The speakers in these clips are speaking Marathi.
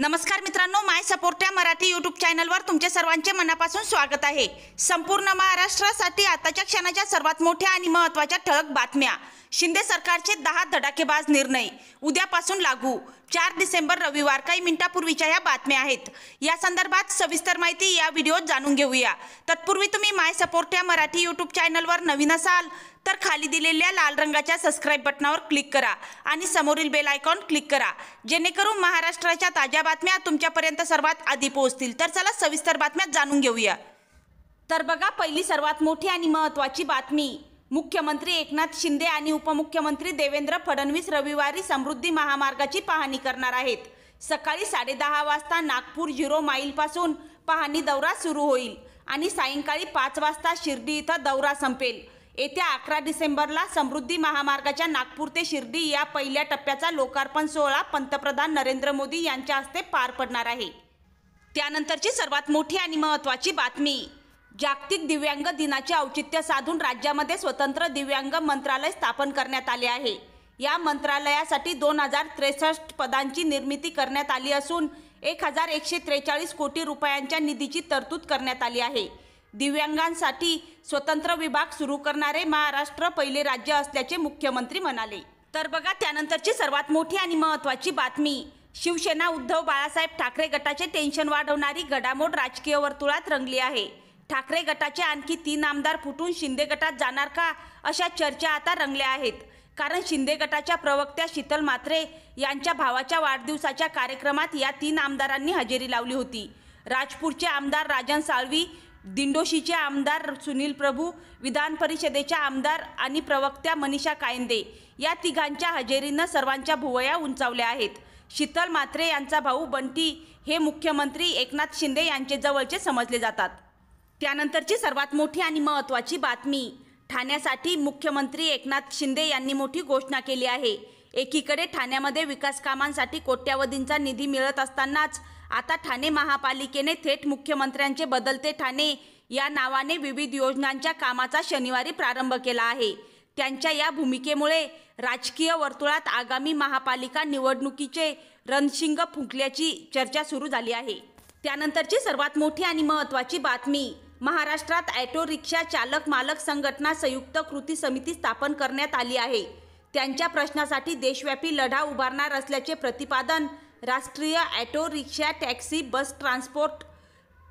नमस्कार मित्रांनो माय सपोर्ट्या मराठी यूट्यूब चॅनलवर तुमचे सर्वांचे मनापासून स्वागत आहे संपूर्ण महाराष्ट्रासाठी आताच्या क्षणाच्या सर्वात मोठ्या आणि महत्वाच्या ठळक बातम्या शिंदे सरकारचे दहा धडाकेबाज निर्णय उद्यापासून लागू चार डिसेंबर रविवार काही मिनिटापूर्वीच्या या बातम्या आहेत या संदर्भात सविस्तर माहिती या व्हिडिओत जाणून घेऊया तत्पूर्वी तुम्ही माय सपोर्ट या मराठी यूट्यूब चॅनलवर नवीन असाल तर खाली दिलेल्या लाल रंगाच्या सबस्क्राईब बटनावर क्लिक करा आणि समोरील बेल आयकॉन क्लिक करा जेणेकरून महाराष्ट्राच्या ताज्या बातम्या तुमच्यापर्यंत सर्वात आधी पोहोचतील तर चला सविस्तर बातम्या जाणून घेऊया तर बघा पहिली सर्वात मोठी आणि महत्त्वाची बातमी मुख्यमंत्री एकनाथ शिंदे आणि उपमुख्यमंत्री देवेंद्र फडणवीस रविवारी समृद्धी महामार्गाची पाहणी करणार आहेत सकाळी साडेदहा वाजता नागपूर झिरो माईलपासून पाहणी दौरा सुरू होईल आणि सायंकाळी पाच वाजता शिर्डी इथं दौरा संपेल येत्या अकरा डिसेंबरला समृद्धी महामार्गाच्या नागपूर ते शिर्डी या पहिल्या टप्प्याचा लोकार्पण सोहळा पंतप्रधान नरेंद्र मोदी यांच्या हस्ते पार पडणार आहे त्यानंतरची सर्वात मोठी आणि महत्त्वाची बातमी जागतिक दिव्यांग दिनाचे औचित्य साधून राज्यामध्ये स्वतंत्र दिव्यांग मंत्रालय स्थापन करण्यात आले आहे या मंत्रालयासाठी दोन हजार त्रेसष्ट पदांची निर्मिती करण्यात आली असून एक हजार एकशे त्रेचाळीस कोटी रुपयांच्या निधीची तरतूद करण्यात आली आहे दिव्यांगांसाठी स्वतंत्र विभाग सुरू करणारे महाराष्ट्र पहिले राज्य असल्याचे मुख्यमंत्री म्हणाले तर बघा त्यानंतरची सर्वात मोठी आणि महत्त्वाची बातमी शिवसेना उद्धव बाळासाहेब ठाकरे गटाचे टेन्शन वाढवणारी घडामोड राजकीय वर्तुळात रंगली आहे ठाकरे गटाचे आणखी तीन आमदार फुटून शिंदे गटात जाणार का अशा चर्चा आता रंगल्या आहेत कारण शिंदे गटाच्या प्रवक्त्या शीतल मात्रे यांच्या भावाच्या वाढदिवसाच्या कार्यक्रमात या तीन आमदारांनी हजेरी लावली होती राजपूरचे आमदार राजन साळवी दिंडोशीचे आमदार सुनील प्रभू विधान परिषदेच्या आमदार आणि प्रवक्त्या मनीषा कायंदे या तिघांच्या हजेरीनं सर्वांच्या भुवया उंचावल्या आहेत शीतल मात्रे यांचा भाऊ बंटी हे मुख्यमंत्री एकनाथ शिंदे यांचे जवळचे समजले जातात त्यानंतरची सर्वात मोठी आणि महत्त्वाची बातमी ठाण्यासाठी मुख्यमंत्री एकनाथ शिंदे यांनी मोठी घोषणा केली आहे एकीकडे ठाण्यामध्ये विकास कामांसाठी कोट्यावधींचा निधी मिळत असतानाच आता ठाणे महापालिकेने थेट मुख्यमंत्र्यांचे बदलते ठाणे या नावाने विविध योजनांच्या कामाचा शनिवारी प्रारंभ केला आहे त्यांच्या या भूमिकेमुळे राजकीय वर्तुळात आगामी महापालिका निवडणुकीचे रणशिंग फुंकल्याची चर्चा सुरू झाली आहे त्यानंतरची सर्वात मोठी आणि महत्त्वाची बातमी महाराष्ट्रात ॲटो रिक्षा चालक मालक संघटना संयुक्त कृती समिती स्थापन करण्यात आली आहे त्यांच्या प्रश्नासाठी देशव्यापी लढा उभारणार असल्याचे प्रतिपादन राष्ट्रीय auto rickshaw taxi bus transport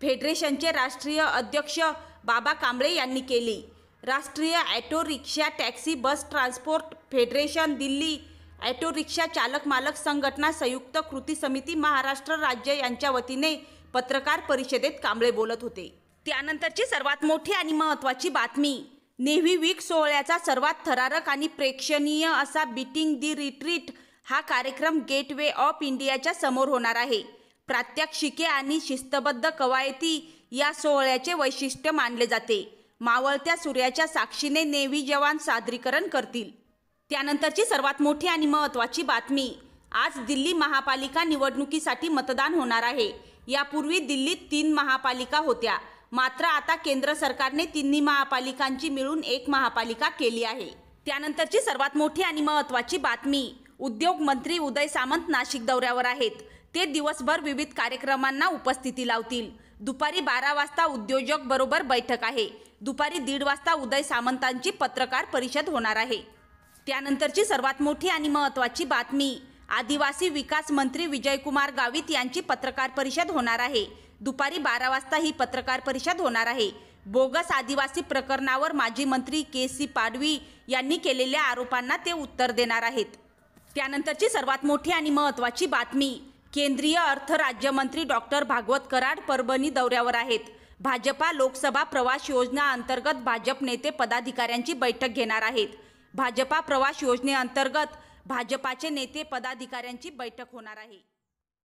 फेडरेशनचे राष्ट्रीय अध्यक्ष बाबा कांबळे यांनी केली राष्ट्रीय auto rickshaw taxi bus transport federation Delhi auto rickshaw चालक मालक संघटना संयुक्त कृती समिती महाराष्ट्र राज्य यांच्या वतीने पत्रकार परिषदेत कांबळे बोलत होते त्यानंतरची सर्वात मोठी आणि महत्त्वाची बातमी नेव्ही वीक सोहळ्याचा सर्वात थरारक आणि प्रेक्षणीय असा बिटिंग दी रिट्रीट हा कार्यक्रम गेटवे ऑफ इंडियाच्या समोर होणार आहे प्रात्यक्षिके आणि शिस्तबद्ध कवायती या सोहळ्याचे वैशिष्ट्य मानले जाते मावळत्या सूर्याच्या साक्षीने नेव्ही जवान सादरीकरण करतील त्यानंतरची सर्वात मोठी आणि महत्त्वाची बातमी आज दिल्ली महापालिका निवडणुकीसाठी मतदान होणार आहे यापूर्वी दिल्लीत तीन महापालिका होत्या मात्र आता केंद्र सरकारने तिन्ही महापालिकांची मिळून एक महापालिका केली आहे त्यानंतरची सर्वात मोठी आणि महत्त्वाची बातमी उद्योग मंत्री उदय सामंत नाशिक दौऱ्यावर आहेत ते दिवसभर विविध कार्यक्रमांना उपस्थिती लावतील दुपारी बारा वाजता उद्योजक बरोबर बैठक आहे दुपारी दीड वाजता उदय सामंतांची पत्रकार परिषद होणार आहे त्यानंतरची सर्वात मोठी आणि महत्त्वाची बातमी आदिवासी विकास मंत्री विजयकुमार गावित यांची पत्रकार परिषद होणार आहे दुपारी बारा वाजता ही पत्रकार परिषद होणार आहे बोगस आदिवासी प्रकरणावर माजी मंत्री के सी पाडवी यांनी केलेल्या आरोपांना ते उत्तर देणार आहेत त्यानंतरची सर्वात मोठी आणि महत्त्वाची बातमी केंद्रीय अर्थ राज्यमंत्री डॉक्टर भागवत कराड परभणी दौऱ्यावर आहेत भाजपा लोकसभा प्रवास योजना अंतर्गत भाजप नेते पदाधिकाऱ्यांची बैठक घेणार आहेत भाजपा प्रवास योजनेअंतर्गत भाजपाचे नेते पदाधिकाऱ्यांची बैठक होणार आहे